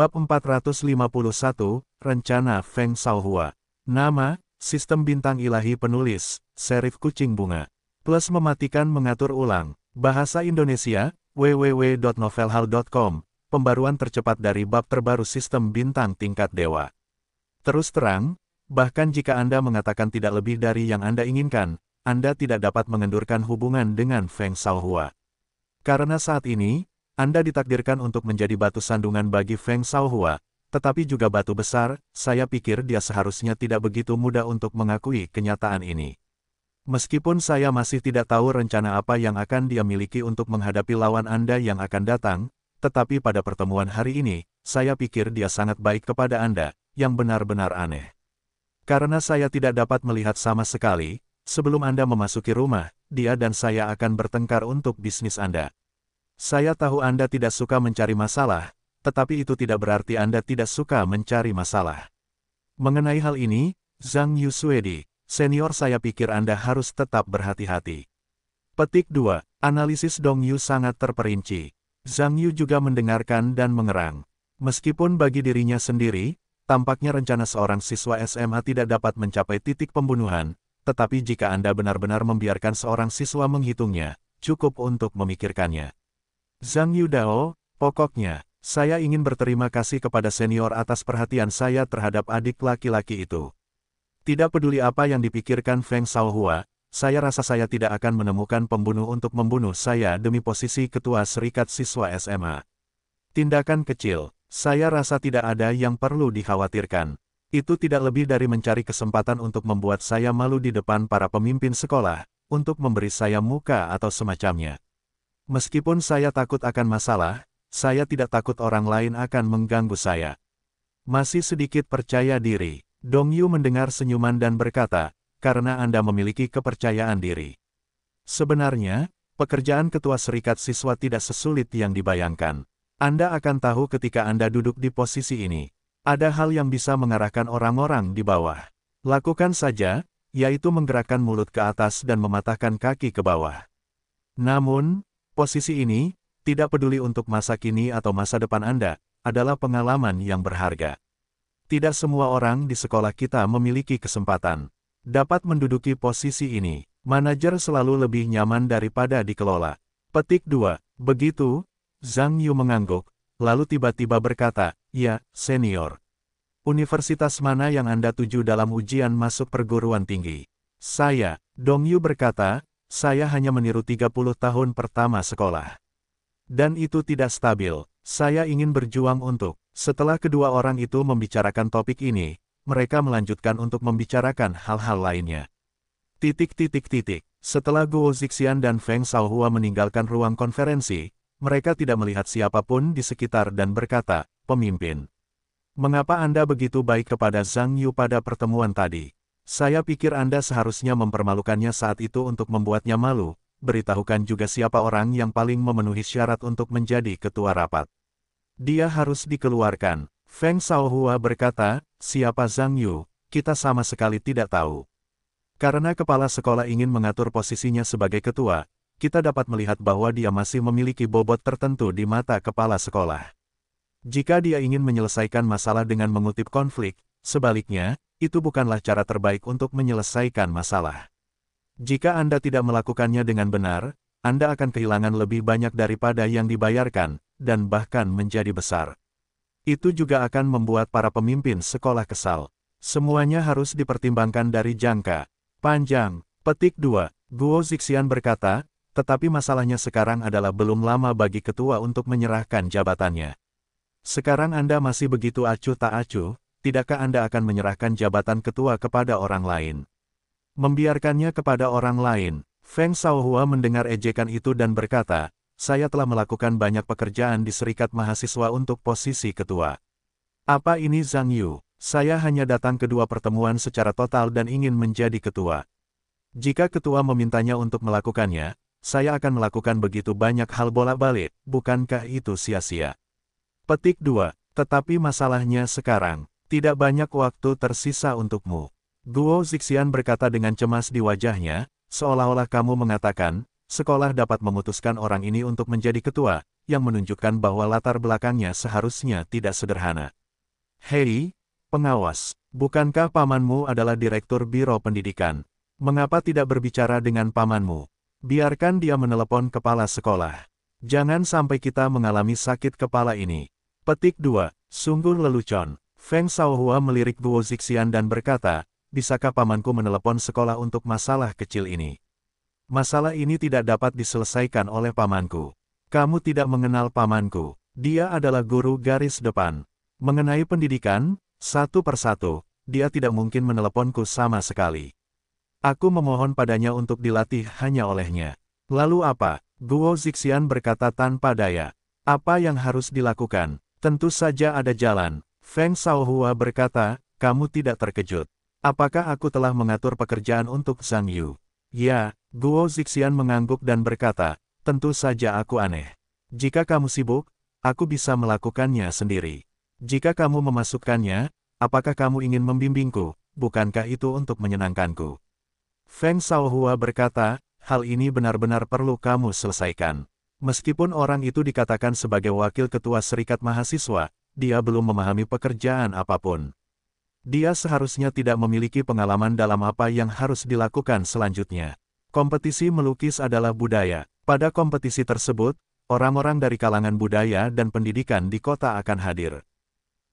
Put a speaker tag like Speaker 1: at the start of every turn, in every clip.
Speaker 1: Bab 451, Rencana Feng Shaohua. Nama, Sistem Bintang Ilahi Penulis, Serif Kucing Bunga. Plus mematikan mengatur ulang. Bahasa Indonesia, www.novelhal.com, pembaruan tercepat dari bab terbaru Sistem Bintang Tingkat Dewa. Terus terang, bahkan jika Anda mengatakan tidak lebih dari yang Anda inginkan, Anda tidak dapat mengendurkan hubungan dengan Feng Shaohua. Karena saat ini, anda ditakdirkan untuk menjadi batu sandungan bagi Feng Shaohua, tetapi juga batu besar, saya pikir dia seharusnya tidak begitu mudah untuk mengakui kenyataan ini. Meskipun saya masih tidak tahu rencana apa yang akan dia miliki untuk menghadapi lawan Anda yang akan datang, tetapi pada pertemuan hari ini, saya pikir dia sangat baik kepada Anda, yang benar-benar aneh. Karena saya tidak dapat melihat sama sekali, sebelum Anda memasuki rumah, dia dan saya akan bertengkar untuk bisnis Anda. Saya tahu Anda tidak suka mencari masalah, tetapi itu tidak berarti Anda tidak suka mencari masalah. Mengenai hal ini, Zhang Yu Suedi, senior saya pikir Anda harus tetap berhati-hati. Petik 2. Analisis Dong Yu sangat terperinci. Zhang Yu juga mendengarkan dan mengerang. Meskipun bagi dirinya sendiri, tampaknya rencana seorang siswa SMA tidak dapat mencapai titik pembunuhan, tetapi jika Anda benar-benar membiarkan seorang siswa menghitungnya, cukup untuk memikirkannya. Zhang Yudao, pokoknya, saya ingin berterima kasih kepada senior atas perhatian saya terhadap adik laki-laki itu. Tidak peduli apa yang dipikirkan Feng Shaohua, saya rasa saya tidak akan menemukan pembunuh untuk membunuh saya demi posisi ketua serikat siswa SMA. Tindakan kecil, saya rasa tidak ada yang perlu dikhawatirkan. Itu tidak lebih dari mencari kesempatan untuk membuat saya malu di depan para pemimpin sekolah, untuk memberi saya muka atau semacamnya. Meskipun saya takut akan masalah, saya tidak takut orang lain akan mengganggu saya. Masih sedikit percaya diri, Dong Yu mendengar senyuman dan berkata, karena Anda memiliki kepercayaan diri. Sebenarnya, pekerjaan ketua serikat siswa tidak sesulit yang dibayangkan. Anda akan tahu ketika Anda duduk di posisi ini. Ada hal yang bisa mengarahkan orang-orang di bawah. Lakukan saja, yaitu menggerakkan mulut ke atas dan mematahkan kaki ke bawah. Namun, Posisi ini, tidak peduli untuk masa kini atau masa depan Anda, adalah pengalaman yang berharga. Tidak semua orang di sekolah kita memiliki kesempatan dapat menduduki posisi ini. Manajer selalu lebih nyaman daripada dikelola. Petik 2. Begitu, Zhang Yu mengangguk, lalu tiba-tiba berkata, Ya, senior. Universitas mana yang Anda tuju dalam ujian masuk perguruan tinggi? Saya, Dong Yu berkata, saya hanya meniru 30 tahun pertama sekolah. Dan itu tidak stabil, saya ingin berjuang untuk. Setelah kedua orang itu membicarakan topik ini, mereka melanjutkan untuk membicarakan hal-hal lainnya. Titik titik titik. Setelah Guo Zixian dan Feng Shaohua meninggalkan ruang konferensi, mereka tidak melihat siapapun di sekitar dan berkata, pemimpin. Mengapa Anda begitu baik kepada Zhang Yu pada pertemuan tadi? Saya pikir Anda seharusnya mempermalukannya saat itu untuk membuatnya malu, beritahukan juga siapa orang yang paling memenuhi syarat untuk menjadi ketua rapat. Dia harus dikeluarkan. Feng Shaohua berkata, siapa Zhang Yu, kita sama sekali tidak tahu. Karena kepala sekolah ingin mengatur posisinya sebagai ketua, kita dapat melihat bahwa dia masih memiliki bobot tertentu di mata kepala sekolah. Jika dia ingin menyelesaikan masalah dengan mengutip konflik, Sebaliknya, itu bukanlah cara terbaik untuk menyelesaikan masalah. Jika Anda tidak melakukannya dengan benar, Anda akan kehilangan lebih banyak daripada yang dibayarkan, dan bahkan menjadi besar. Itu juga akan membuat para pemimpin sekolah kesal. Semuanya harus dipertimbangkan dari jangka panjang. Petik 2. Guo Zixian berkata, tetapi masalahnya sekarang adalah belum lama bagi ketua untuk menyerahkan jabatannya. Sekarang Anda masih begitu acuh tak acuh, tidakkah Anda akan menyerahkan jabatan ketua kepada orang lain? Membiarkannya kepada orang lain, Feng Shaohua mendengar ejekan itu dan berkata, saya telah melakukan banyak pekerjaan di Serikat Mahasiswa untuk posisi ketua. Apa ini Zhang Yu? Saya hanya datang kedua pertemuan secara total dan ingin menjadi ketua. Jika ketua memintanya untuk melakukannya, saya akan melakukan begitu banyak hal bolak-balik, bukankah itu sia-sia? Petik 2. Tetapi masalahnya sekarang, tidak banyak waktu tersisa untukmu. Guo Zixian berkata dengan cemas di wajahnya, seolah-olah kamu mengatakan, sekolah dapat memutuskan orang ini untuk menjadi ketua, yang menunjukkan bahwa latar belakangnya seharusnya tidak sederhana. Hei, pengawas, bukankah pamanmu adalah Direktur Biro Pendidikan? Mengapa tidak berbicara dengan pamanmu? Biarkan dia menelepon kepala sekolah. Jangan sampai kita mengalami sakit kepala ini. Petik 2. Sungguh lelucon. Feng Shaohua melirik Guo Zixian dan berkata, bisakah pamanku menelepon sekolah untuk masalah kecil ini? Masalah ini tidak dapat diselesaikan oleh pamanku. Kamu tidak mengenal pamanku. Dia adalah guru garis depan. Mengenai pendidikan, satu persatu, dia tidak mungkin meneleponku sama sekali. Aku memohon padanya untuk dilatih hanya olehnya. Lalu apa? Guo Zixian berkata tanpa daya. Apa yang harus dilakukan? Tentu saja ada jalan. Feng Shaohua berkata, kamu tidak terkejut. Apakah aku telah mengatur pekerjaan untuk Zhang Yu? Ya, Guo Zixian mengangguk dan berkata, tentu saja aku aneh. Jika kamu sibuk, aku bisa melakukannya sendiri. Jika kamu memasukkannya, apakah kamu ingin membimbingku? Bukankah itu untuk menyenangkanku? Feng Shaohua berkata, hal ini benar-benar perlu kamu selesaikan. Meskipun orang itu dikatakan sebagai wakil ketua serikat mahasiswa, dia belum memahami pekerjaan apapun. Dia seharusnya tidak memiliki pengalaman dalam apa yang harus dilakukan selanjutnya. Kompetisi melukis adalah budaya. Pada kompetisi tersebut, orang-orang dari kalangan budaya dan pendidikan di kota akan hadir.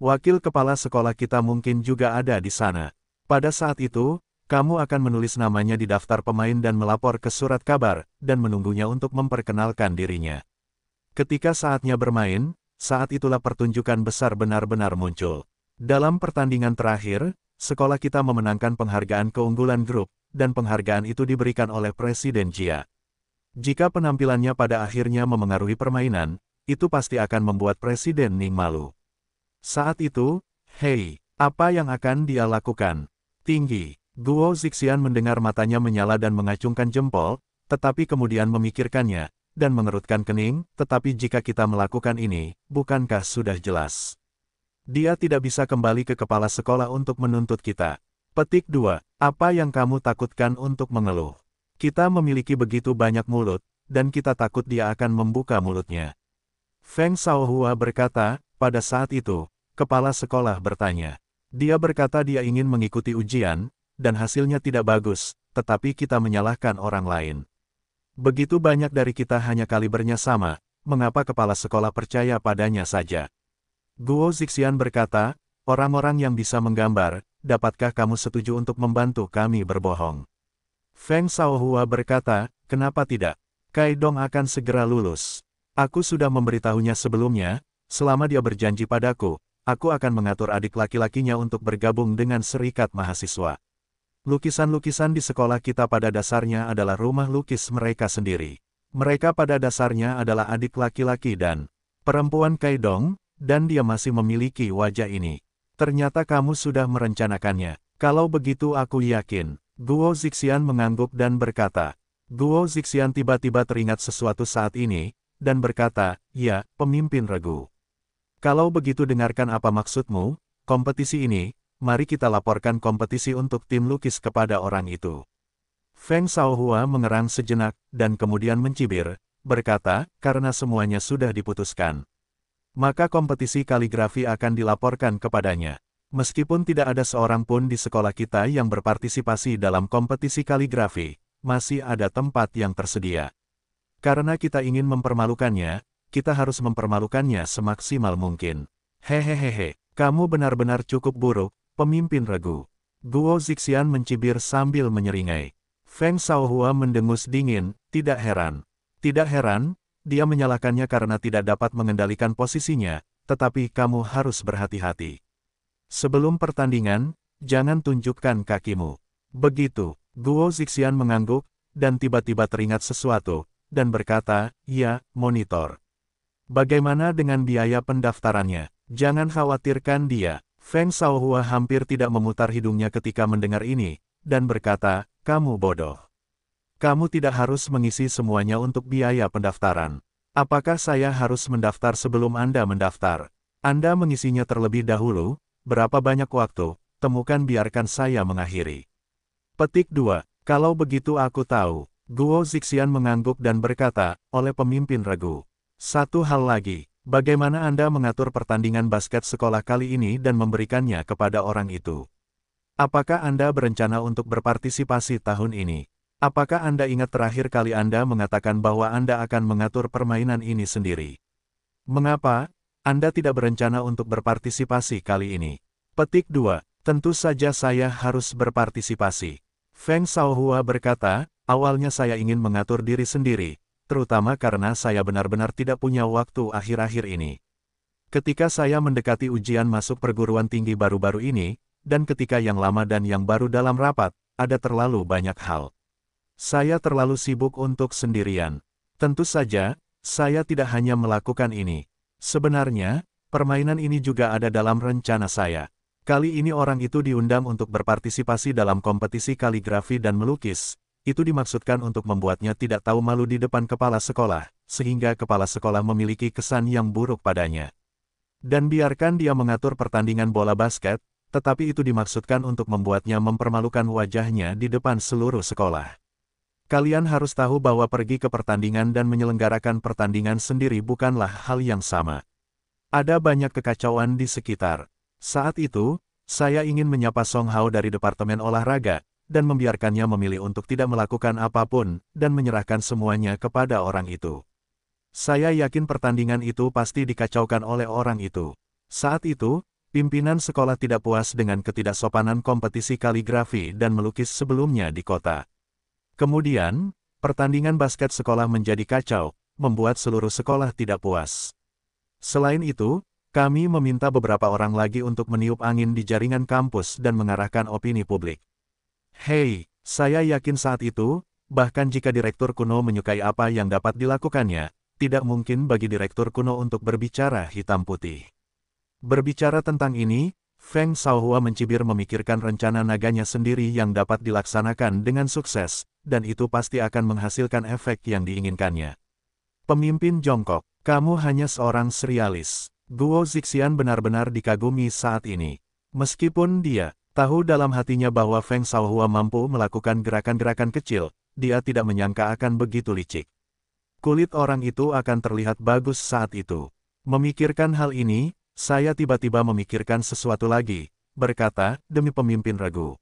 Speaker 1: Wakil kepala sekolah kita mungkin juga ada di sana. Pada saat itu, kamu akan menulis namanya di daftar pemain dan melapor ke surat kabar, dan menunggunya untuk memperkenalkan dirinya. Ketika saatnya bermain, saat itulah pertunjukan besar benar-benar muncul. Dalam pertandingan terakhir, sekolah kita memenangkan penghargaan keunggulan grup, dan penghargaan itu diberikan oleh Presiden Jia. Jika penampilannya pada akhirnya memengaruhi permainan, itu pasti akan membuat Presiden Ning malu. Saat itu, hei, apa yang akan dia lakukan? Tinggi, Guo Zixian mendengar matanya menyala dan mengacungkan jempol, tetapi kemudian memikirkannya, dan mengerutkan kening, tetapi jika kita melakukan ini, bukankah sudah jelas? Dia tidak bisa kembali ke kepala sekolah untuk menuntut kita. Petik 2. Apa yang kamu takutkan untuk mengeluh? Kita memiliki begitu banyak mulut, dan kita takut dia akan membuka mulutnya. Feng Shaohua berkata, pada saat itu, kepala sekolah bertanya. Dia berkata dia ingin mengikuti ujian, dan hasilnya tidak bagus, tetapi kita menyalahkan orang lain. Begitu banyak dari kita hanya kalibernya sama, mengapa kepala sekolah percaya padanya saja? Guo Zixian berkata, orang-orang yang bisa menggambar, dapatkah kamu setuju untuk membantu kami berbohong? Feng Shaohua berkata, kenapa tidak? Kai Dong akan segera lulus. Aku sudah memberitahunya sebelumnya, selama dia berjanji padaku, aku akan mengatur adik laki-lakinya untuk bergabung dengan serikat mahasiswa. Lukisan-lukisan di sekolah kita pada dasarnya adalah rumah lukis mereka sendiri. Mereka pada dasarnya adalah adik laki-laki dan perempuan Kaidong, dan dia masih memiliki wajah ini. Ternyata kamu sudah merencanakannya. Kalau begitu aku yakin. Guo Zixian mengangguk dan berkata. Guo Zixian tiba-tiba teringat sesuatu saat ini, dan berkata, ya, pemimpin regu. Kalau begitu dengarkan apa maksudmu, kompetisi ini, mari kita laporkan kompetisi untuk tim lukis kepada orang itu. Feng Shaohua mengerang sejenak, dan kemudian mencibir, berkata, karena semuanya sudah diputuskan. Maka kompetisi kaligrafi akan dilaporkan kepadanya. Meskipun tidak ada seorang pun di sekolah kita yang berpartisipasi dalam kompetisi kaligrafi, masih ada tempat yang tersedia. Karena kita ingin mempermalukannya, kita harus mempermalukannya semaksimal mungkin. Hehehehe, kamu benar-benar cukup buruk, Pemimpin regu. Guo Zixian mencibir sambil menyeringai. Feng Shaohua mendengus dingin, tidak heran. Tidak heran, dia menyalahkannya karena tidak dapat mengendalikan posisinya, tetapi kamu harus berhati-hati. Sebelum pertandingan, jangan tunjukkan kakimu. Begitu, Guo Zixian mengangguk, dan tiba-tiba teringat sesuatu, dan berkata, ya, monitor. Bagaimana dengan biaya pendaftarannya? Jangan khawatirkan dia. Feng Shaohua hampir tidak memutar hidungnya ketika mendengar ini, dan berkata, kamu bodoh. Kamu tidak harus mengisi semuanya untuk biaya pendaftaran. Apakah saya harus mendaftar sebelum Anda mendaftar? Anda mengisinya terlebih dahulu, berapa banyak waktu, temukan biarkan saya mengakhiri. Petik 2. Kalau begitu aku tahu, Guo Zixian mengangguk dan berkata, oleh pemimpin regu. Satu hal lagi, Bagaimana Anda mengatur pertandingan basket sekolah kali ini dan memberikannya kepada orang itu? Apakah Anda berencana untuk berpartisipasi tahun ini? Apakah Anda ingat terakhir kali Anda mengatakan bahwa Anda akan mengatur permainan ini sendiri? Mengapa Anda tidak berencana untuk berpartisipasi kali ini? Petik 2. Tentu saja saya harus berpartisipasi. Feng Shaohua berkata, awalnya saya ingin mengatur diri sendiri, terutama karena saya benar-benar tidak punya waktu akhir-akhir ini. Ketika saya mendekati ujian masuk perguruan tinggi baru-baru ini, dan ketika yang lama dan yang baru dalam rapat, ada terlalu banyak hal. Saya terlalu sibuk untuk sendirian. Tentu saja, saya tidak hanya melakukan ini. Sebenarnya, permainan ini juga ada dalam rencana saya. Kali ini orang itu diundang untuk berpartisipasi dalam kompetisi kaligrafi dan melukis, itu dimaksudkan untuk membuatnya tidak tahu malu di depan kepala sekolah, sehingga kepala sekolah memiliki kesan yang buruk padanya. Dan biarkan dia mengatur pertandingan bola basket, tetapi itu dimaksudkan untuk membuatnya mempermalukan wajahnya di depan seluruh sekolah. Kalian harus tahu bahwa pergi ke pertandingan dan menyelenggarakan pertandingan sendiri bukanlah hal yang sama. Ada banyak kekacauan di sekitar. Saat itu, saya ingin menyapa Song Hao dari Departemen Olahraga, dan membiarkannya memilih untuk tidak melakukan apapun, dan menyerahkan semuanya kepada orang itu. Saya yakin pertandingan itu pasti dikacaukan oleh orang itu. Saat itu, pimpinan sekolah tidak puas dengan ketidaksopanan kompetisi kaligrafi dan melukis sebelumnya di kota. Kemudian, pertandingan basket sekolah menjadi kacau, membuat seluruh sekolah tidak puas. Selain itu, kami meminta beberapa orang lagi untuk meniup angin di jaringan kampus dan mengarahkan opini publik. Hei, saya yakin saat itu, bahkan jika Direktur kuno menyukai apa yang dapat dilakukannya, tidak mungkin bagi Direktur kuno untuk berbicara hitam putih. Berbicara tentang ini, Feng Shaohua mencibir memikirkan rencana naganya sendiri yang dapat dilaksanakan dengan sukses, dan itu pasti akan menghasilkan efek yang diinginkannya. Pemimpin jongkok, kamu hanya seorang serialis. Guo Zixian benar-benar dikagumi saat ini. Meskipun dia, Tahu dalam hatinya bahwa Feng Shaohua mampu melakukan gerakan-gerakan kecil, dia tidak menyangka akan begitu licik. Kulit orang itu akan terlihat bagus saat itu. Memikirkan hal ini, saya tiba-tiba memikirkan sesuatu lagi, berkata, demi pemimpin regu.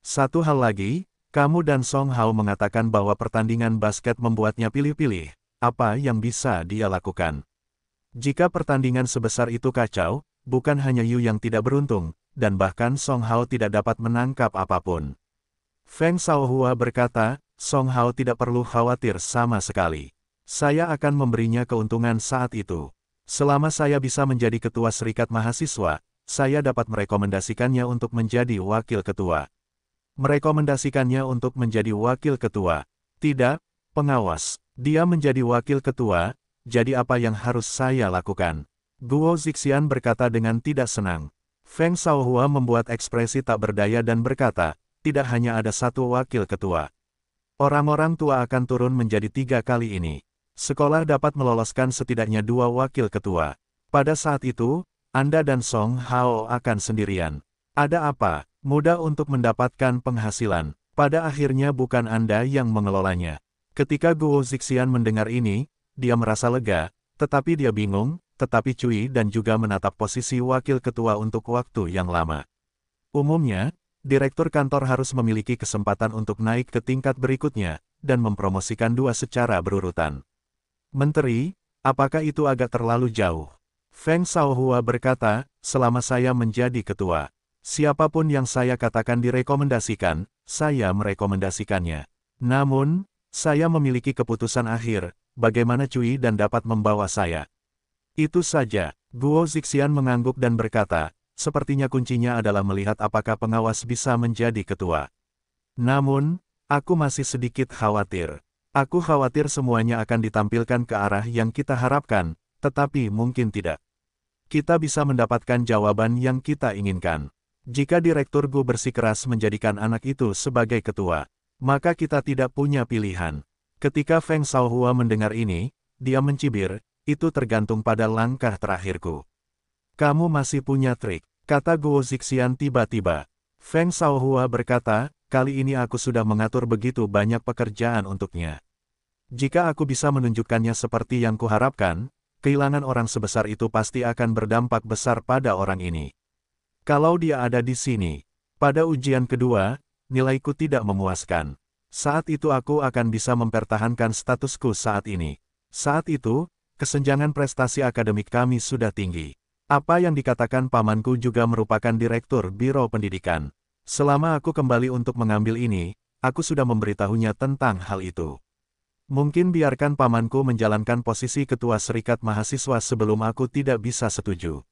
Speaker 1: Satu hal lagi, kamu dan Song Hao mengatakan bahwa pertandingan basket membuatnya pilih-pilih, apa yang bisa dia lakukan. Jika pertandingan sebesar itu kacau, bukan hanya Yu yang tidak beruntung, dan bahkan Song Hao tidak dapat menangkap apapun. Feng Shaohua berkata, Song Hao tidak perlu khawatir sama sekali. Saya akan memberinya keuntungan saat itu. Selama saya bisa menjadi ketua serikat mahasiswa, saya dapat merekomendasikannya untuk menjadi wakil ketua. Merekomendasikannya untuk menjadi wakil ketua. Tidak, pengawas. Dia menjadi wakil ketua, jadi apa yang harus saya lakukan? Guo Zixian berkata dengan tidak senang. Feng Shaohua membuat ekspresi tak berdaya dan berkata, tidak hanya ada satu wakil ketua. Orang-orang tua akan turun menjadi tiga kali ini. Sekolah dapat meloloskan setidaknya dua wakil ketua. Pada saat itu, Anda dan Song Hao akan sendirian. Ada apa? Mudah untuk mendapatkan penghasilan. Pada akhirnya bukan Anda yang mengelolanya. Ketika Guo Zixian mendengar ini, dia merasa lega, tetapi dia bingung, tetapi Cui dan juga menatap posisi wakil ketua untuk waktu yang lama. Umumnya, direktur kantor harus memiliki kesempatan untuk naik ke tingkat berikutnya, dan mempromosikan dua secara berurutan. Menteri, apakah itu agak terlalu jauh? Feng Shaohua berkata, selama saya menjadi ketua, siapapun yang saya katakan direkomendasikan, saya merekomendasikannya. Namun, saya memiliki keputusan akhir, bagaimana Cui dan dapat membawa saya. Itu saja, Guo Zixian mengangguk dan berkata, sepertinya kuncinya adalah melihat apakah pengawas bisa menjadi ketua. Namun, aku masih sedikit khawatir. Aku khawatir semuanya akan ditampilkan ke arah yang kita harapkan, tetapi mungkin tidak. Kita bisa mendapatkan jawaban yang kita inginkan. Jika Direktur Gu bersikeras menjadikan anak itu sebagai ketua, maka kita tidak punya pilihan. Ketika Feng Shaohua mendengar ini, dia mencibir, itu tergantung pada langkah terakhirku. Kamu masih punya trik, kata Guo Zixian tiba-tiba. Feng Shaohua berkata, kali ini aku sudah mengatur begitu banyak pekerjaan untuknya. Jika aku bisa menunjukkannya seperti yang kuharapkan, kehilangan orang sebesar itu pasti akan berdampak besar pada orang ini. Kalau dia ada di sini, pada ujian kedua, nilaiku tidak memuaskan. Saat itu aku akan bisa mempertahankan statusku saat ini. Saat itu, kesenjangan prestasi akademik kami sudah tinggi. Apa yang dikatakan pamanku juga merupakan direktur Biro Pendidikan. Selama aku kembali untuk mengambil ini, aku sudah memberitahunya tentang hal itu. Mungkin biarkan pamanku menjalankan posisi ketua serikat mahasiswa sebelum aku tidak bisa setuju.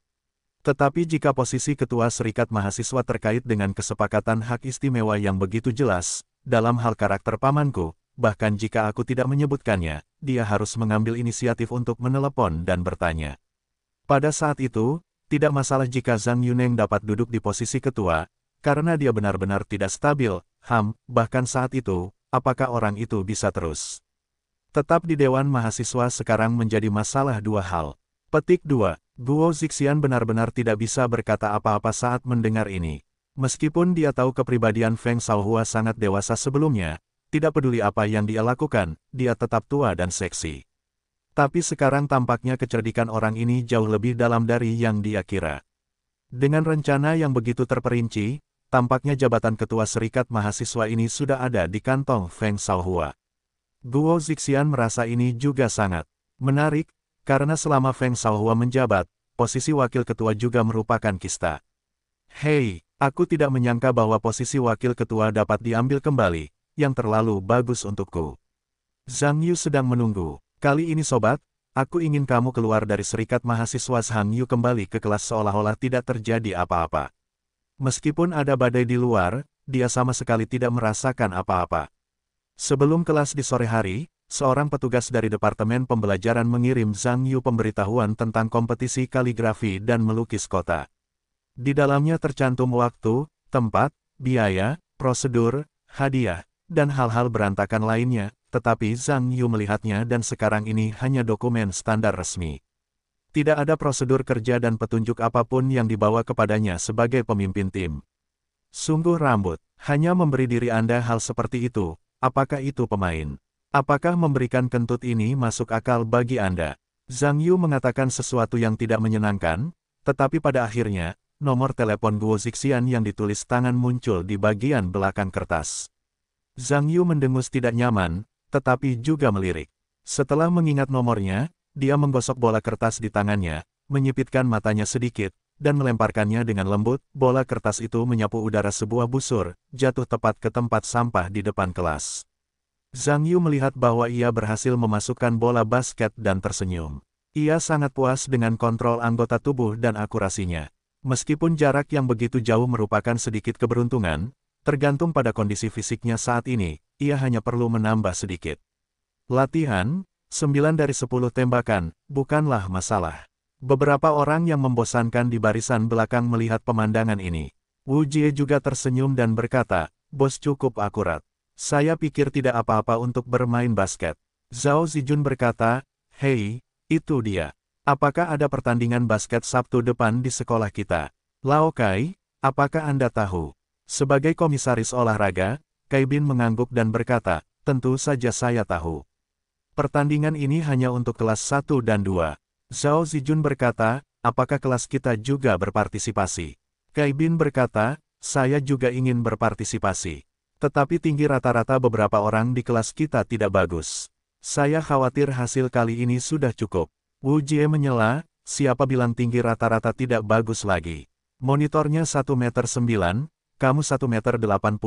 Speaker 1: Tetapi jika posisi ketua serikat mahasiswa terkait dengan kesepakatan hak istimewa yang begitu jelas, dalam hal karakter pamanku, bahkan jika aku tidak menyebutkannya, dia harus mengambil inisiatif untuk menelepon dan bertanya. Pada saat itu, tidak masalah jika Zhang Yuneng dapat duduk di posisi ketua, karena dia benar-benar tidak stabil, HAM, bahkan saat itu, apakah orang itu bisa terus. Tetap di Dewan Mahasiswa sekarang menjadi masalah dua hal. Petik 2, Guo Zixian benar-benar tidak bisa berkata apa-apa saat mendengar ini. Meskipun dia tahu kepribadian Feng Shaohua sangat dewasa sebelumnya, tidak peduli apa yang dia lakukan, dia tetap tua dan seksi. Tapi sekarang tampaknya kecerdikan orang ini jauh lebih dalam dari yang dia kira. Dengan rencana yang begitu terperinci, tampaknya jabatan ketua serikat mahasiswa ini sudah ada di kantong Feng Shaohua. Guo Zixian merasa ini juga sangat menarik, karena selama Feng Shaohua menjabat, posisi wakil ketua juga merupakan kista. Hei, aku tidak menyangka bahwa posisi wakil ketua dapat diambil kembali, yang terlalu bagus untukku. Zhang Yu sedang menunggu. Kali ini sobat, aku ingin kamu keluar dari serikat mahasiswa Zhang Yu kembali ke kelas seolah-olah tidak terjadi apa-apa. Meskipun ada badai di luar, dia sama sekali tidak merasakan apa-apa. Sebelum kelas di sore hari, seorang petugas dari Departemen Pembelajaran mengirim Zhang Yu pemberitahuan tentang kompetisi kaligrafi dan melukis kota. Di dalamnya tercantum waktu, tempat, biaya, prosedur, hadiah, dan hal-hal berantakan lainnya, tetapi Zhang Yu melihatnya dan sekarang ini hanya dokumen standar resmi. Tidak ada prosedur kerja dan petunjuk apapun yang dibawa kepadanya sebagai pemimpin tim. Sungguh rambut, hanya memberi diri Anda hal seperti itu, apakah itu pemain? Apakah memberikan kentut ini masuk akal bagi Anda? Zhang Yu mengatakan sesuatu yang tidak menyenangkan, tetapi pada akhirnya, nomor telepon Guo Zixian yang ditulis tangan muncul di bagian belakang kertas. Zhang Yu mendengus tidak nyaman, tetapi juga melirik. Setelah mengingat nomornya, dia menggosok bola kertas di tangannya, menyipitkan matanya sedikit, dan melemparkannya dengan lembut. Bola kertas itu menyapu udara sebuah busur, jatuh tepat ke tempat sampah di depan kelas. Zhang Yu melihat bahwa ia berhasil memasukkan bola basket dan tersenyum. Ia sangat puas dengan kontrol anggota tubuh dan akurasinya. Meskipun jarak yang begitu jauh merupakan sedikit keberuntungan, Tergantung pada kondisi fisiknya saat ini, ia hanya perlu menambah sedikit. Latihan, 9 dari 10 tembakan, bukanlah masalah. Beberapa orang yang membosankan di barisan belakang melihat pemandangan ini. Wu Jie juga tersenyum dan berkata, bos cukup akurat. Saya pikir tidak apa-apa untuk bermain basket. Zhao Zijun berkata, Hei, itu dia. Apakah ada pertandingan basket Sabtu depan di sekolah kita? Lao Kai, apakah Anda tahu? Sebagai komisaris olahraga, Kaibin mengangguk dan berkata, tentu saja saya tahu. Pertandingan ini hanya untuk kelas 1 dan 2. Zhao Zijun berkata, apakah kelas kita juga berpartisipasi? Kaibin berkata, saya juga ingin berpartisipasi. Tetapi tinggi rata-rata beberapa orang di kelas kita tidak bagus. Saya khawatir hasil kali ini sudah cukup. Wu Jie menyela, siapa bilang tinggi rata-rata tidak bagus lagi. Monitornya 1 meter 9, kamu 1 meter 88,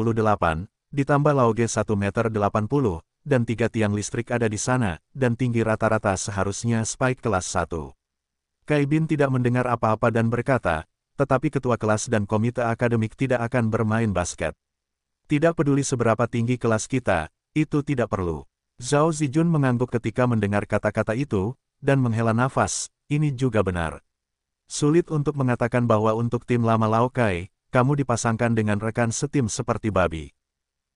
Speaker 1: ditambah Lauge 1 meter 80, dan tiga tiang listrik ada di sana, dan tinggi rata-rata seharusnya Spike kelas 1. Kaibin tidak mendengar apa-apa dan berkata, tetapi ketua kelas dan komite akademik tidak akan bermain basket. Tidak peduli seberapa tinggi kelas kita, itu tidak perlu. Zhao Zijun mengangguk ketika mendengar kata-kata itu, dan menghela nafas, ini juga benar. Sulit untuk mengatakan bahwa untuk tim lama Lao kamu dipasangkan dengan rekan setim seperti babi.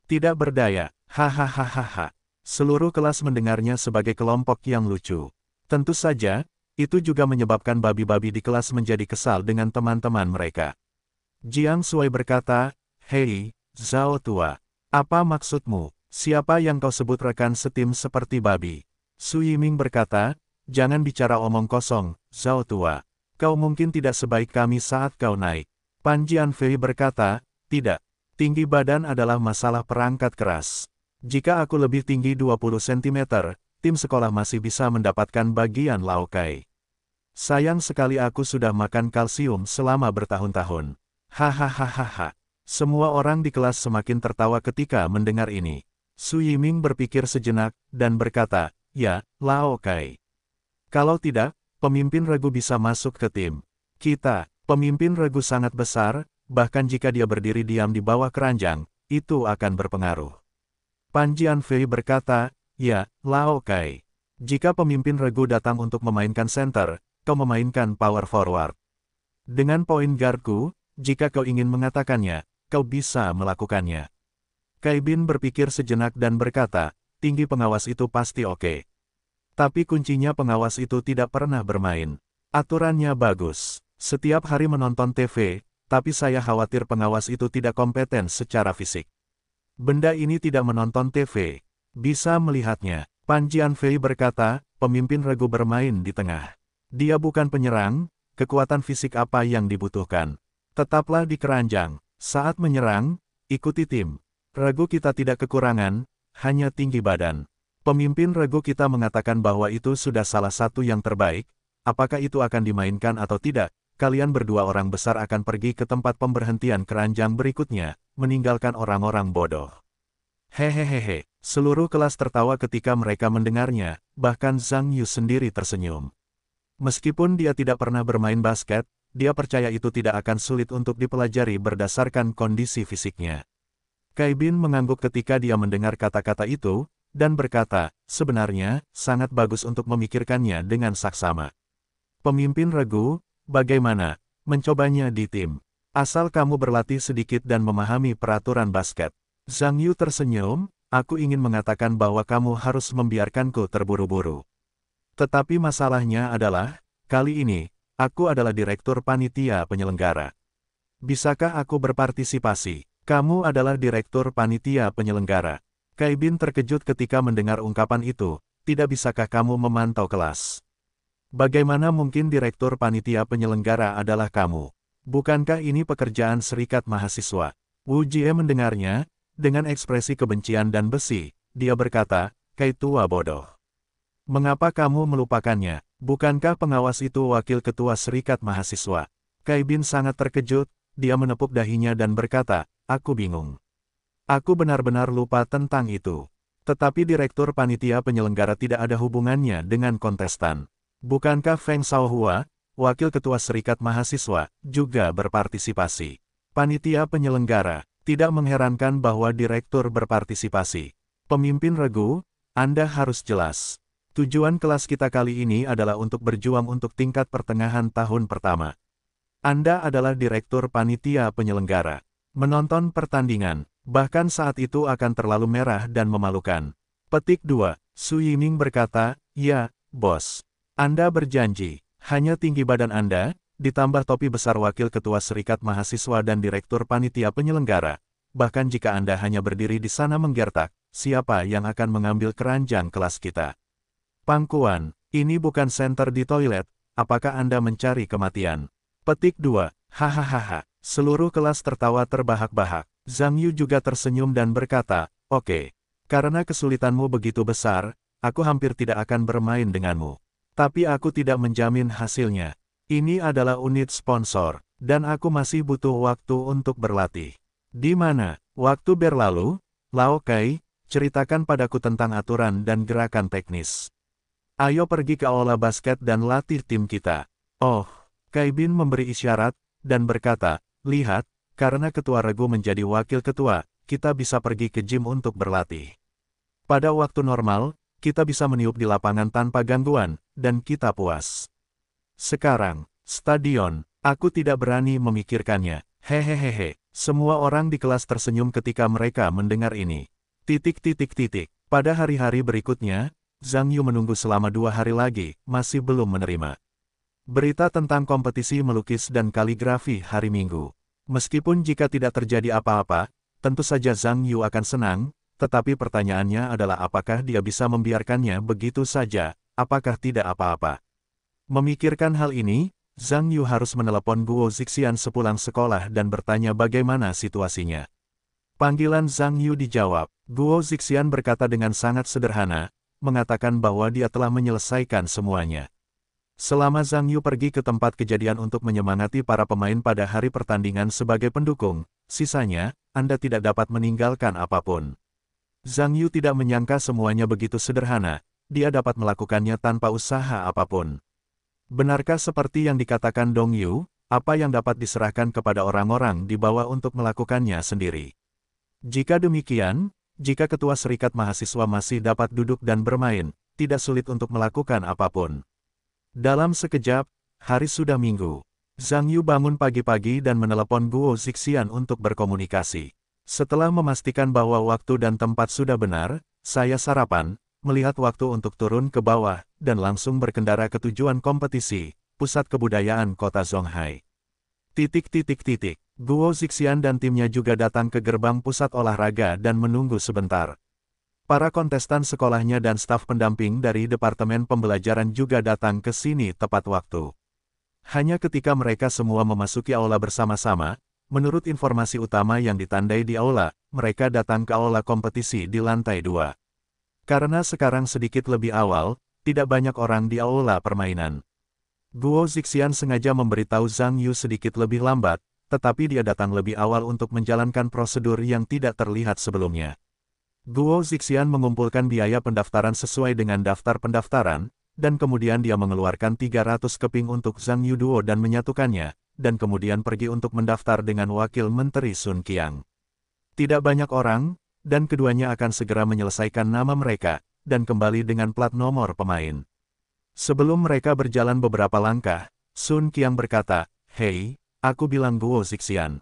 Speaker 1: Tidak berdaya, hahaha. Seluruh kelas mendengarnya sebagai kelompok yang lucu. Tentu saja, itu juga menyebabkan babi-babi di kelas menjadi kesal dengan teman-teman mereka. Jiang Sui berkata, Hei, Zhao Tua, apa maksudmu? Siapa yang kau sebut rekan setim seperti babi? Su Yiming berkata, Jangan bicara omong kosong, Zhao Tua. Kau mungkin tidak sebaik kami saat kau naik. Pan Fei berkata, tidak. Tinggi badan adalah masalah perangkat keras. Jika aku lebih tinggi 20 cm, tim sekolah masih bisa mendapatkan bagian laokai. Sayang sekali aku sudah makan kalsium selama bertahun-tahun. Hahaha. Semua orang di kelas semakin tertawa ketika mendengar ini. Su Yiming berpikir sejenak, dan berkata, ya, Lao Kalau tidak, pemimpin regu bisa masuk ke tim. Kita, Pemimpin regu sangat besar, bahkan jika dia berdiri diam di bawah keranjang, itu akan berpengaruh. Panjian Fei berkata, Ya, Lao Kai. Jika pemimpin regu datang untuk memainkan center, kau memainkan power forward. Dengan poin guardku, jika kau ingin mengatakannya, kau bisa melakukannya. Kai Bin berpikir sejenak dan berkata, tinggi pengawas itu pasti oke. Okay. Tapi kuncinya pengawas itu tidak pernah bermain. Aturannya bagus. Setiap hari menonton TV, tapi saya khawatir pengawas itu tidak kompeten secara fisik. Benda ini tidak menonton TV, bisa melihatnya. Panjian Fei berkata, pemimpin regu bermain di tengah. Dia bukan penyerang, kekuatan fisik apa yang dibutuhkan. Tetaplah di keranjang, saat menyerang, ikuti tim. Regu kita tidak kekurangan, hanya tinggi badan. Pemimpin regu kita mengatakan bahwa itu sudah salah satu yang terbaik, apakah itu akan dimainkan atau tidak, kalian berdua orang besar akan pergi ke tempat pemberhentian keranjang berikutnya, meninggalkan orang-orang bodoh. Hehehehe, seluruh kelas tertawa ketika mereka mendengarnya, bahkan Zhang Yu sendiri tersenyum. Meskipun dia tidak pernah bermain basket, dia percaya itu tidak akan sulit untuk dipelajari berdasarkan kondisi fisiknya. Kai Bin mengangguk ketika dia mendengar kata-kata itu, dan berkata, sebenarnya, sangat bagus untuk memikirkannya dengan saksama. Pemimpin regu, Bagaimana? Mencobanya di tim. Asal kamu berlatih sedikit dan memahami peraturan basket. Zhang Yu tersenyum, aku ingin mengatakan bahwa kamu harus membiarkanku terburu-buru. Tetapi masalahnya adalah, kali ini, aku adalah direktur panitia penyelenggara. Bisakah aku berpartisipasi? Kamu adalah direktur panitia penyelenggara. Kaibin terkejut ketika mendengar ungkapan itu, tidak bisakah kamu memantau kelas? Bagaimana mungkin direktur panitia penyelenggara adalah kamu? Bukankah ini pekerjaan serikat mahasiswa? Wu Jie mendengarnya, dengan ekspresi kebencian dan besi, dia berkata, Kaitua bodoh. Mengapa kamu melupakannya? Bukankah pengawas itu wakil ketua serikat mahasiswa? Kai Bin sangat terkejut, dia menepuk dahinya dan berkata, aku bingung. Aku benar-benar lupa tentang itu. Tetapi direktur panitia penyelenggara tidak ada hubungannya dengan kontestan. Bukankah Feng Shaohua, Wakil Ketua Serikat Mahasiswa, juga berpartisipasi? Panitia penyelenggara, tidak mengherankan bahwa direktur berpartisipasi. Pemimpin regu, Anda harus jelas. Tujuan kelas kita kali ini adalah untuk berjuang untuk tingkat pertengahan tahun pertama. Anda adalah direktur panitia penyelenggara. Menonton pertandingan, bahkan saat itu akan terlalu merah dan memalukan. Petik 2, Su Yiming berkata, ya, bos. Anda berjanji, hanya tinggi badan Anda, ditambah topi besar Wakil Ketua Serikat Mahasiswa dan Direktur Panitia Penyelenggara. Bahkan jika Anda hanya berdiri di sana menggertak, siapa yang akan mengambil keranjang kelas kita? Pangkuan, ini bukan senter di toilet, apakah Anda mencari kematian? Petik 2, hahaha, seluruh kelas tertawa terbahak-bahak. Zhang Yu juga tersenyum dan berkata, oke, okay, karena kesulitanmu begitu besar, aku hampir tidak akan bermain denganmu. Tapi aku tidak menjamin hasilnya. Ini adalah unit sponsor, dan aku masih butuh waktu untuk berlatih. Di mana, waktu berlalu, Lao Kai, ceritakan padaku tentang aturan dan gerakan teknis. Ayo pergi ke aula basket dan latih tim kita. Oh, Kai Bin memberi isyarat, dan berkata, lihat, karena ketua regu menjadi wakil ketua, kita bisa pergi ke gym untuk berlatih. Pada waktu normal, kita bisa meniup di lapangan tanpa gangguan, dan kita puas. Sekarang, stadion, aku tidak berani memikirkannya. Hehehehe, semua orang di kelas tersenyum ketika mereka mendengar ini. Titik titik titik. Pada hari-hari berikutnya, Zhang Yu menunggu selama dua hari lagi, masih belum menerima. Berita tentang kompetisi melukis dan kaligrafi hari Minggu. Meskipun jika tidak terjadi apa-apa, tentu saja Zhang Yu akan senang, tetapi pertanyaannya adalah apakah dia bisa membiarkannya begitu saja, apakah tidak apa-apa. Memikirkan hal ini, Zhang Yu harus menelepon Guo Zixian sepulang sekolah dan bertanya bagaimana situasinya. Panggilan Zhang Yu dijawab, Guo Zixian berkata dengan sangat sederhana, mengatakan bahwa dia telah menyelesaikan semuanya. Selama Zhang Yu pergi ke tempat kejadian untuk menyemangati para pemain pada hari pertandingan sebagai pendukung, sisanya, Anda tidak dapat meninggalkan apapun. Zhang Yu tidak menyangka semuanya begitu sederhana, dia dapat melakukannya tanpa usaha apapun. Benarkah seperti yang dikatakan Dong Yu, apa yang dapat diserahkan kepada orang-orang di bawah untuk melakukannya sendiri? Jika demikian, jika ketua serikat mahasiswa masih dapat duduk dan bermain, tidak sulit untuk melakukan apapun. Dalam sekejap, hari sudah minggu. Zhang Yu bangun pagi-pagi dan menelepon Guo Zixian untuk berkomunikasi. Setelah memastikan bahwa waktu dan tempat sudah benar, saya sarapan, melihat waktu untuk turun ke bawah, dan langsung berkendara ke tujuan kompetisi, pusat kebudayaan kota Zhonghai. Titik titik titik, Guo Zixian dan timnya juga datang ke gerbang pusat olahraga dan menunggu sebentar. Para kontestan sekolahnya dan staf pendamping dari Departemen Pembelajaran juga datang ke sini tepat waktu. Hanya ketika mereka semua memasuki aula bersama-sama, Menurut informasi utama yang ditandai di aula, mereka datang ke aula kompetisi di lantai dua. Karena sekarang sedikit lebih awal, tidak banyak orang di aula permainan. Guo Zixian sengaja memberitahu Zhang Yu sedikit lebih lambat, tetapi dia datang lebih awal untuk menjalankan prosedur yang tidak terlihat sebelumnya. Guo Zixian mengumpulkan biaya pendaftaran sesuai dengan daftar pendaftaran, dan kemudian dia mengeluarkan 300 keping untuk Zhang Yu Duo dan menyatukannya, dan kemudian pergi untuk mendaftar dengan Wakil Menteri Sun Kiang. Tidak banyak orang, dan keduanya akan segera menyelesaikan nama mereka, dan kembali dengan plat nomor pemain. Sebelum mereka berjalan beberapa langkah, Sun Kiang berkata, Hei, aku bilang Guo Zixian.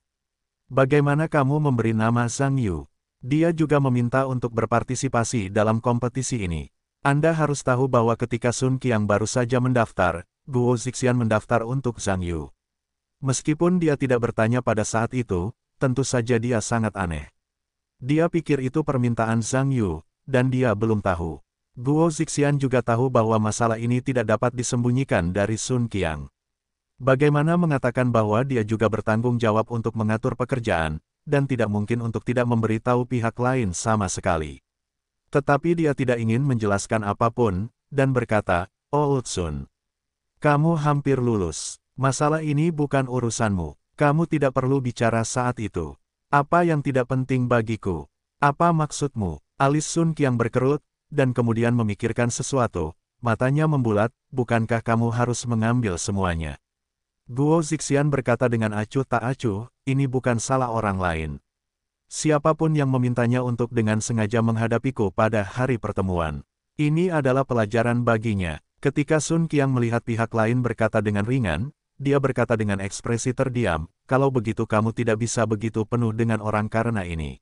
Speaker 1: Bagaimana kamu memberi nama Zhang Yu? Dia juga meminta untuk berpartisipasi dalam kompetisi ini. Anda harus tahu bahwa ketika Sun Kiang baru saja mendaftar, Guo Zixian mendaftar untuk Zhang Yu. Meskipun dia tidak bertanya pada saat itu, tentu saja dia sangat aneh. Dia pikir itu permintaan Zhang Yu, dan dia belum tahu. Guo Zixian juga tahu bahwa masalah ini tidak dapat disembunyikan dari Sun Qiang. Bagaimana mengatakan bahwa dia juga bertanggung jawab untuk mengatur pekerjaan, dan tidak mungkin untuk tidak memberitahu pihak lain sama sekali. Tetapi dia tidak ingin menjelaskan apapun, dan berkata, Oh Sun, kamu hampir lulus. Masalah ini bukan urusanmu. Kamu tidak perlu bicara saat itu. Apa yang tidak penting bagiku? Apa maksudmu? Alis Sun Kiang berkerut, dan kemudian memikirkan sesuatu, matanya membulat, bukankah kamu harus mengambil semuanya? Guo Zixian berkata dengan acuh tak acuh, ini bukan salah orang lain. Siapapun yang memintanya untuk dengan sengaja menghadapiku pada hari pertemuan. Ini adalah pelajaran baginya. Ketika Sun Kiang melihat pihak lain berkata dengan ringan, dia berkata dengan ekspresi terdiam, kalau begitu kamu tidak bisa begitu penuh dengan orang karena ini.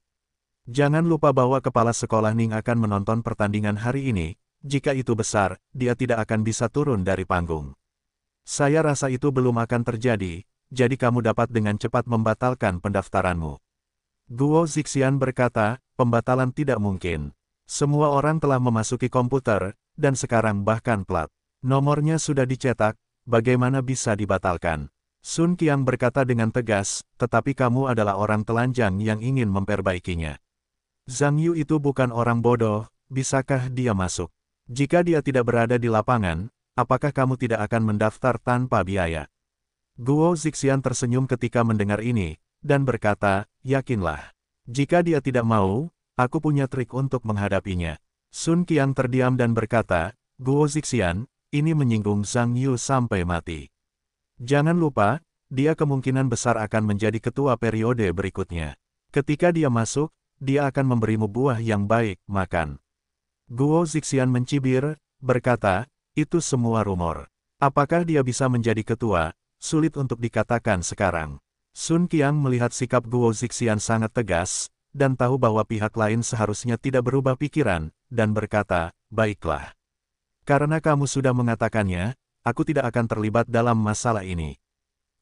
Speaker 1: Jangan lupa bahwa kepala sekolah Ning akan menonton pertandingan hari ini, jika itu besar, dia tidak akan bisa turun dari panggung. Saya rasa itu belum akan terjadi, jadi kamu dapat dengan cepat membatalkan pendaftaranmu. Guo Zixian berkata, pembatalan tidak mungkin. Semua orang telah memasuki komputer, dan sekarang bahkan plat. Nomornya sudah dicetak, bagaimana bisa dibatalkan? Sun Qiang berkata dengan tegas, tetapi kamu adalah orang telanjang yang ingin memperbaikinya. Zhang Yu itu bukan orang bodoh, bisakah dia masuk? Jika dia tidak berada di lapangan, apakah kamu tidak akan mendaftar tanpa biaya? Guo Zixian tersenyum ketika mendengar ini, dan berkata, yakinlah. Jika dia tidak mau, aku punya trik untuk menghadapinya. Sun Qiang terdiam dan berkata, Guo Zixian, ini menyinggung Zhang Yu sampai mati. Jangan lupa, dia kemungkinan besar akan menjadi ketua periode berikutnya. Ketika dia masuk, dia akan memberimu buah yang baik, makan. Guo Zixian mencibir, berkata, itu semua rumor. Apakah dia bisa menjadi ketua, sulit untuk dikatakan sekarang. Sun Qiang melihat sikap Guo Zixian sangat tegas, dan tahu bahwa pihak lain seharusnya tidak berubah pikiran, dan berkata, baiklah. Karena kamu sudah mengatakannya, aku tidak akan terlibat dalam masalah ini.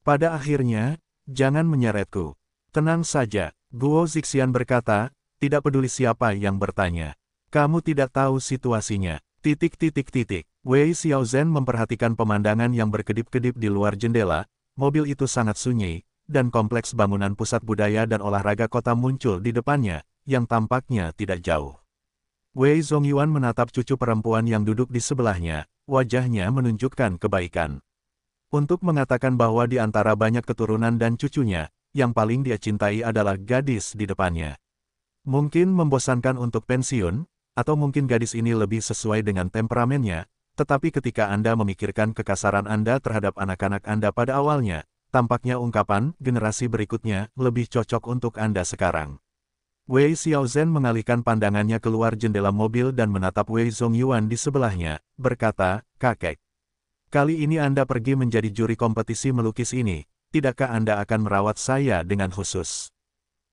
Speaker 1: Pada akhirnya, jangan menyeretku. Tenang saja, Guo Zixian berkata, tidak peduli siapa yang bertanya. Kamu tidak tahu situasinya. Titik titik titik. Wei Xiaozhen memperhatikan pemandangan yang berkedip-kedip di luar jendela, mobil itu sangat sunyi, dan kompleks bangunan pusat budaya dan olahraga kota muncul di depannya, yang tampaknya tidak jauh. Wei Zongyuan menatap cucu perempuan yang duduk di sebelahnya, wajahnya menunjukkan kebaikan. Untuk mengatakan bahwa di antara banyak keturunan dan cucunya, yang paling dia cintai adalah gadis di depannya. Mungkin membosankan untuk pensiun, atau mungkin gadis ini lebih sesuai dengan temperamennya, tetapi ketika Anda memikirkan kekasaran Anda terhadap anak-anak Anda pada awalnya, tampaknya ungkapan generasi berikutnya lebih cocok untuk Anda sekarang. Wei Xiaozhen mengalihkan pandangannya keluar jendela mobil dan menatap Wei Zhongyuan di sebelahnya, berkata, Kakek, kali ini Anda pergi menjadi juri kompetisi melukis ini, tidakkah Anda akan merawat saya dengan khusus?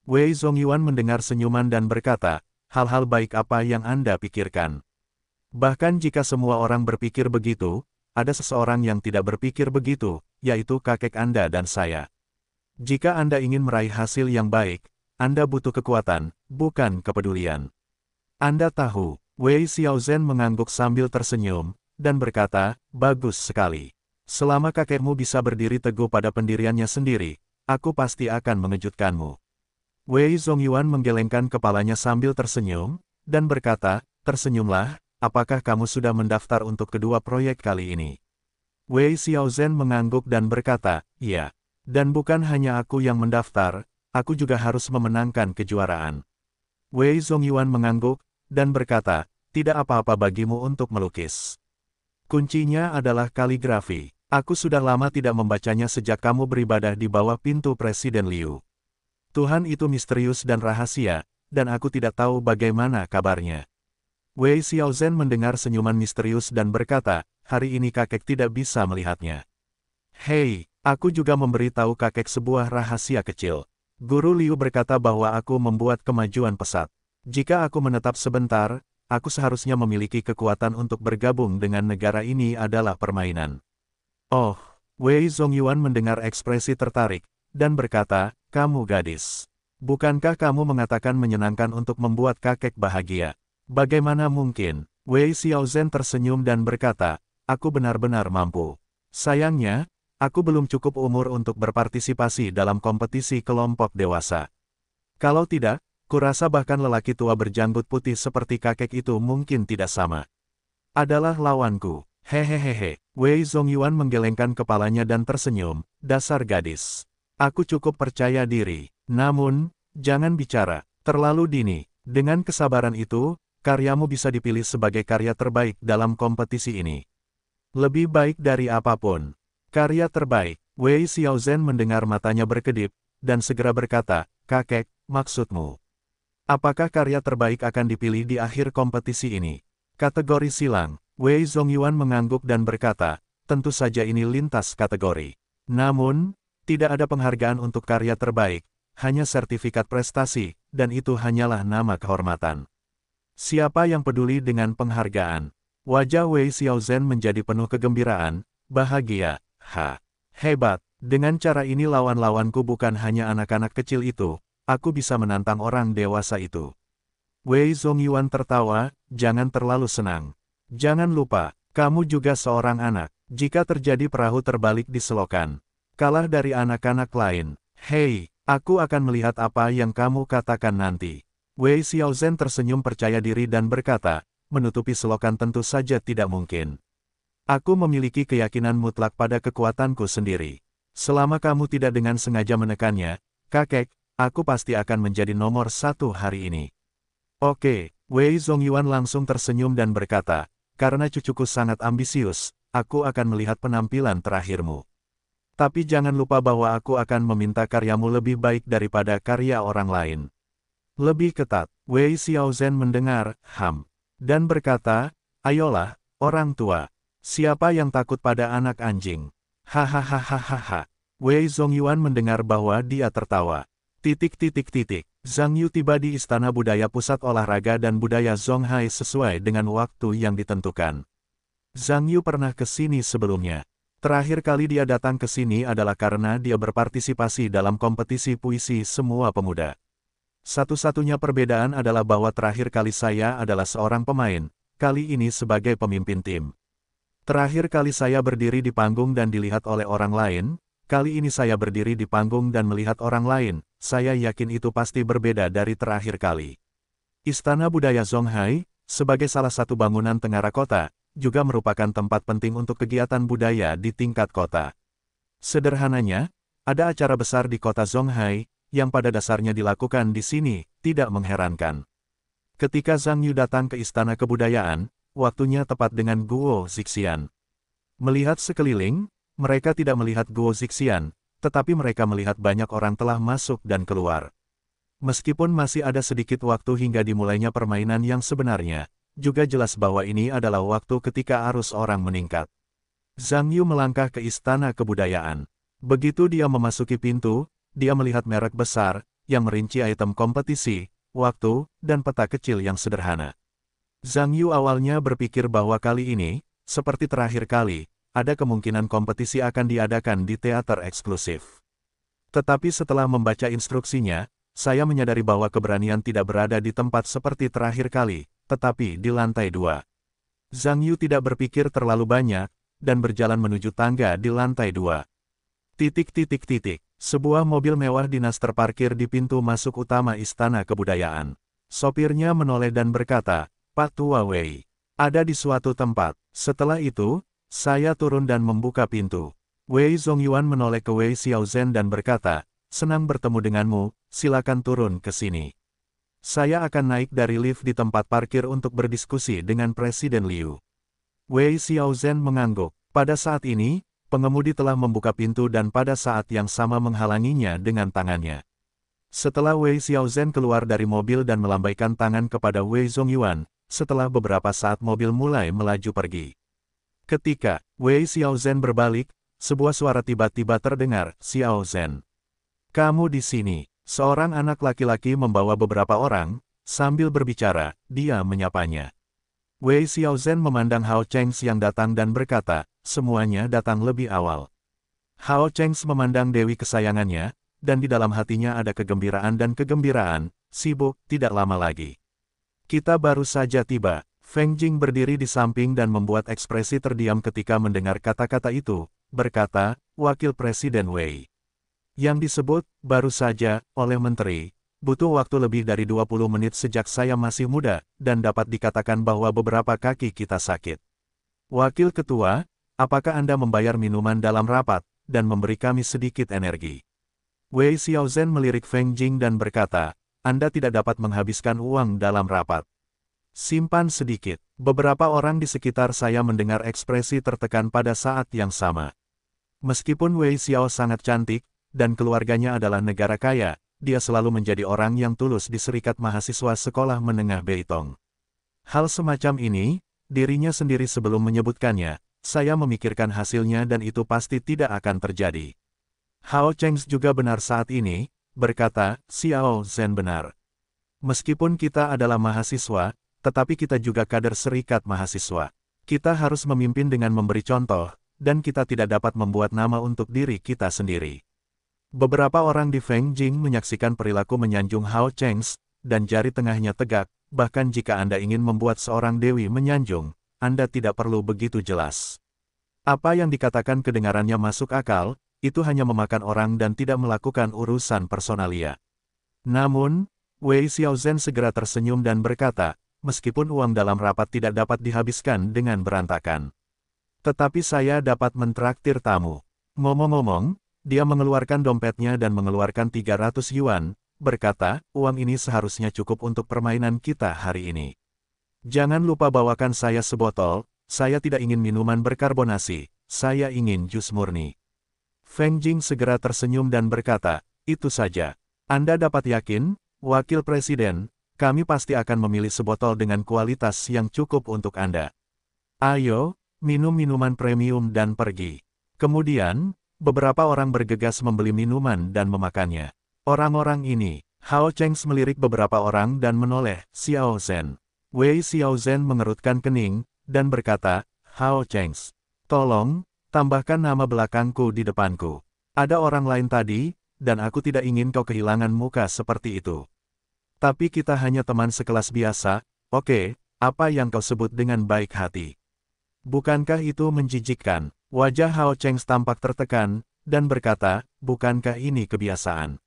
Speaker 1: Wei Zhongyuan mendengar senyuman dan berkata, hal-hal baik apa yang Anda pikirkan. Bahkan jika semua orang berpikir begitu, ada seseorang yang tidak berpikir begitu, yaitu kakek Anda dan saya. Jika Anda ingin meraih hasil yang baik, anda butuh kekuatan, bukan kepedulian. Anda tahu, Wei Xiaozhen mengangguk sambil tersenyum, dan berkata, bagus sekali. Selama kakekmu bisa berdiri teguh pada pendiriannya sendiri, aku pasti akan mengejutkanmu. Wei Zhongyuan menggelengkan kepalanya sambil tersenyum, dan berkata, tersenyumlah, apakah kamu sudah mendaftar untuk kedua proyek kali ini? Wei Xiaozhen mengangguk dan berkata, iya. Dan bukan hanya aku yang mendaftar, aku juga harus memenangkan kejuaraan. Wei Zongyuan mengangguk, dan berkata, tidak apa-apa bagimu untuk melukis. Kuncinya adalah kaligrafi. Aku sudah lama tidak membacanya sejak kamu beribadah di bawah pintu Presiden Liu. Tuhan itu misterius dan rahasia, dan aku tidak tahu bagaimana kabarnya. Wei Xiaozhen mendengar senyuman misterius dan berkata, hari ini kakek tidak bisa melihatnya. Hei, aku juga memberitahu kakek sebuah rahasia kecil. Guru Liu berkata bahwa aku membuat kemajuan pesat. Jika aku menetap sebentar, aku seharusnya memiliki kekuatan untuk bergabung dengan negara ini adalah permainan. Oh, Wei Zongyuan mendengar ekspresi tertarik, dan berkata, kamu gadis. Bukankah kamu mengatakan menyenangkan untuk membuat kakek bahagia? Bagaimana mungkin? Wei Xiaozhen tersenyum dan berkata, aku benar-benar mampu. Sayangnya, Aku belum cukup umur untuk berpartisipasi dalam kompetisi kelompok dewasa. Kalau tidak, kurasa bahkan lelaki tua berjanggut putih seperti kakek itu mungkin tidak sama. Adalah lawanku. Hehehehe, Wei Zongyuan menggelengkan kepalanya dan tersenyum, dasar gadis. Aku cukup percaya diri, namun, jangan bicara, terlalu dini. Dengan kesabaran itu, karyamu bisa dipilih sebagai karya terbaik dalam kompetisi ini. Lebih baik dari apapun. Karya terbaik, Wei Xiaozhen mendengar matanya berkedip, dan segera berkata, Kakek, maksudmu. Apakah karya terbaik akan dipilih di akhir kompetisi ini? Kategori silang, Wei Zongyuan mengangguk dan berkata, tentu saja ini lintas kategori. Namun, tidak ada penghargaan untuk karya terbaik, hanya sertifikat prestasi, dan itu hanyalah nama kehormatan. Siapa yang peduli dengan penghargaan? Wajah Wei Xiaozhen menjadi penuh kegembiraan, bahagia, Ha, hebat, dengan cara ini lawan-lawanku bukan hanya anak-anak kecil itu, aku bisa menantang orang dewasa itu. Wei Zongyuan tertawa, jangan terlalu senang. Jangan lupa, kamu juga seorang anak, jika terjadi perahu terbalik di selokan. Kalah dari anak-anak lain. Hei, aku akan melihat apa yang kamu katakan nanti. Wei Xiaozhen tersenyum percaya diri dan berkata, menutupi selokan tentu saja tidak mungkin. Aku memiliki keyakinan mutlak pada kekuatanku sendiri. Selama kamu tidak dengan sengaja menekannya, kakek, aku pasti akan menjadi nomor satu hari ini. Oke, Wei Zongyuan langsung tersenyum dan berkata, karena cucuku sangat ambisius, aku akan melihat penampilan terakhirmu. Tapi jangan lupa bahwa aku akan meminta karyamu lebih baik daripada karya orang lain. Lebih ketat, Wei Xiaozhen mendengar, ham, dan berkata, ayolah, orang tua, Siapa yang takut pada anak anjing? Hahaha. Wei Zongyuan mendengar bahwa dia tertawa. Titik titik titik. Zhang Yu tiba di Istana Budaya Pusat Olahraga dan Budaya Zhonghai sesuai dengan waktu yang ditentukan. Zhang Yu pernah ke sini sebelumnya. Terakhir kali dia datang ke sini adalah karena dia berpartisipasi dalam kompetisi puisi semua pemuda. Satu-satunya perbedaan adalah bahwa terakhir kali saya adalah seorang pemain, kali ini sebagai pemimpin tim. Terakhir kali saya berdiri di panggung dan dilihat oleh orang lain, kali ini saya berdiri di panggung dan melihat orang lain, saya yakin itu pasti berbeda dari terakhir kali. Istana Budaya Zhonghai, sebagai salah satu bangunan tengara kota, juga merupakan tempat penting untuk kegiatan budaya di tingkat kota. Sederhananya, ada acara besar di kota Zhonghai yang pada dasarnya dilakukan di sini, tidak mengherankan. Ketika Zhang Yu datang ke Istana Kebudayaan, waktunya tepat dengan Guo Zixian. Melihat sekeliling, mereka tidak melihat Guo Zixian, tetapi mereka melihat banyak orang telah masuk dan keluar. Meskipun masih ada sedikit waktu hingga dimulainya permainan yang sebenarnya, juga jelas bahwa ini adalah waktu ketika arus orang meningkat. Zhang Yu melangkah ke Istana Kebudayaan. Begitu dia memasuki pintu, dia melihat merek besar, yang merinci item kompetisi, waktu, dan peta kecil yang sederhana. Zhang Yu awalnya berpikir bahwa kali ini, seperti terakhir kali, ada kemungkinan kompetisi akan diadakan di teater eksklusif. Tetapi setelah membaca instruksinya, saya menyadari bahwa keberanian tidak berada di tempat seperti terakhir kali, tetapi di lantai dua. Zhang Yu tidak berpikir terlalu banyak, dan berjalan menuju tangga di lantai dua. Titik titik titik, sebuah mobil mewah dinas terparkir di pintu masuk utama Istana Kebudayaan. Sopirnya menoleh dan berkata, Pak Tua Wei. Ada di suatu tempat. Setelah itu, saya turun dan membuka pintu. Wei Zongyuan menoleh ke Wei Xiaozhen dan berkata, Senang bertemu denganmu, silakan turun ke sini. Saya akan naik dari lift di tempat parkir untuk berdiskusi dengan Presiden Liu. Wei Xiaozhen mengangguk. Pada saat ini, pengemudi telah membuka pintu dan pada saat yang sama menghalanginya dengan tangannya. Setelah Wei Xiaozhen keluar dari mobil dan melambaikan tangan kepada Wei Zongyuan, setelah beberapa saat mobil mulai melaju pergi. Ketika Wei Xiaozhen berbalik, sebuah suara tiba-tiba terdengar, Xiaozhen. Kamu di sini. Seorang anak laki-laki membawa beberapa orang, sambil berbicara, dia menyapanya. Wei Xiaozhen memandang Hao Cheng yang datang dan berkata, semuanya datang lebih awal. Hao Cheng memandang Dewi kesayangannya, dan di dalam hatinya ada kegembiraan dan kegembiraan, sibuk, tidak lama lagi. Kita baru saja tiba, Feng Jing berdiri di samping dan membuat ekspresi terdiam ketika mendengar kata-kata itu, berkata, Wakil Presiden Wei. Yang disebut, baru saja, oleh Menteri, butuh waktu lebih dari 20 menit sejak saya masih muda, dan dapat dikatakan bahwa beberapa kaki kita sakit. Wakil Ketua, apakah Anda membayar minuman dalam rapat, dan memberi kami sedikit energi? Wei Xiaozhen melirik Feng Jing dan berkata, anda tidak dapat menghabiskan uang dalam rapat. Simpan sedikit. Beberapa orang di sekitar saya mendengar ekspresi tertekan pada saat yang sama. Meskipun Wei Xiao sangat cantik, dan keluarganya adalah negara kaya, dia selalu menjadi orang yang tulus di Serikat Mahasiswa Sekolah Menengah Beitong. Hal semacam ini, dirinya sendiri sebelum menyebutkannya, saya memikirkan hasilnya dan itu pasti tidak akan terjadi. Hao Chengs juga benar saat ini, berkata, Xiao Zhen benar. Meskipun kita adalah mahasiswa, tetapi kita juga kader serikat mahasiswa. Kita harus memimpin dengan memberi contoh, dan kita tidak dapat membuat nama untuk diri kita sendiri. Beberapa orang di Feng Jing menyaksikan perilaku menyanjung Hao Cheng, dan jari tengahnya tegak, bahkan jika Anda ingin membuat seorang dewi menyanjung, Anda tidak perlu begitu jelas. Apa yang dikatakan kedengarannya masuk akal, itu hanya memakan orang dan tidak melakukan urusan personalia. Namun, Wei Xiaozhen segera tersenyum dan berkata, meskipun uang dalam rapat tidak dapat dihabiskan dengan berantakan. Tetapi saya dapat mentraktir tamu. Ngomong-ngomong, dia mengeluarkan dompetnya dan mengeluarkan 300 yuan, berkata, uang ini seharusnya cukup untuk permainan kita hari ini. Jangan lupa bawakan saya sebotol, saya tidak ingin minuman berkarbonasi, saya ingin jus murni. Feng Jing segera tersenyum dan berkata, itu saja. Anda dapat yakin, Wakil Presiden, kami pasti akan memilih sebotol dengan kualitas yang cukup untuk Anda. Ayo, minum minuman premium dan pergi. Kemudian, beberapa orang bergegas membeli minuman dan memakannya. Orang-orang ini, Hao Cheng melirik beberapa orang dan menoleh, Xiao Zhen. Wei Xiao Zhen mengerutkan kening, dan berkata, Hao Cheng, tolong, Tambahkan nama belakangku di depanku. Ada orang lain tadi, dan aku tidak ingin kau kehilangan muka seperti itu. Tapi kita hanya teman sekelas biasa, oke, apa yang kau sebut dengan baik hati. Bukankah itu menjijikkan? Wajah Hao Cheng tampak tertekan, dan berkata, bukankah ini kebiasaan?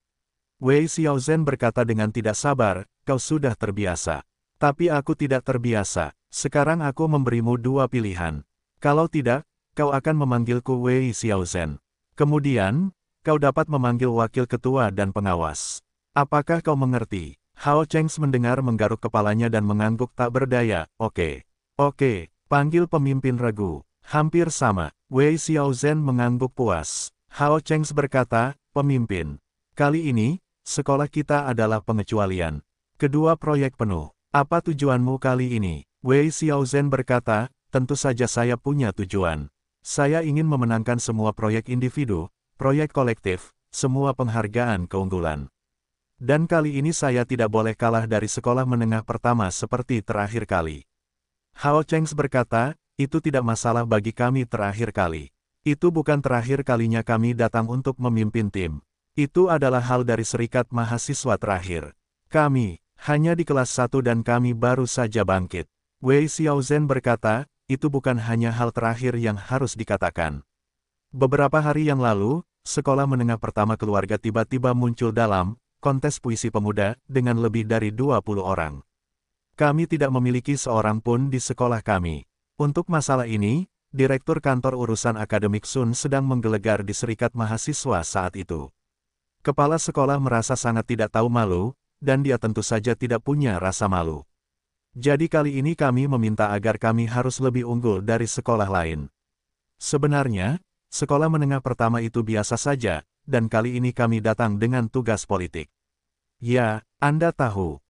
Speaker 1: Wei Xiao Zhen berkata dengan tidak sabar, kau sudah terbiasa. Tapi aku tidak terbiasa, sekarang aku memberimu dua pilihan. Kalau tidak, kau akan memanggilku Wei Xiaozhen. Kemudian, kau dapat memanggil wakil ketua dan pengawas. Apakah kau mengerti? Hao Chengs mendengar menggaruk kepalanya dan mengangguk tak berdaya, oke. Oke, panggil pemimpin regu. Hampir sama, Wei Xiaozhen mengangguk puas. Hao Chengs berkata, pemimpin. Kali ini, sekolah kita adalah pengecualian. Kedua proyek penuh. Apa tujuanmu kali ini? Wei Xiaozhen berkata, tentu saja saya punya tujuan. Saya ingin memenangkan semua proyek individu, proyek kolektif, semua penghargaan keunggulan. Dan kali ini saya tidak boleh kalah dari sekolah menengah pertama seperti terakhir kali. Hao Cheng berkata, itu tidak masalah bagi kami terakhir kali. Itu bukan terakhir kalinya kami datang untuk memimpin tim. Itu adalah hal dari serikat mahasiswa terakhir. Kami, hanya di kelas 1 dan kami baru saja bangkit. Wei Xiaozhen berkata, itu bukan hanya hal terakhir yang harus dikatakan. Beberapa hari yang lalu, sekolah menengah pertama keluarga tiba-tiba muncul dalam kontes puisi pemuda dengan lebih dari 20 orang. Kami tidak memiliki seorang pun di sekolah kami. Untuk masalah ini, Direktur Kantor Urusan Akademik Sun sedang menggelegar di Serikat Mahasiswa saat itu. Kepala sekolah merasa sangat tidak tahu malu, dan dia tentu saja tidak punya rasa malu. Jadi kali ini kami meminta agar kami harus lebih unggul dari sekolah lain. Sebenarnya, sekolah menengah pertama itu biasa saja, dan kali ini kami datang dengan tugas politik. Ya, Anda tahu,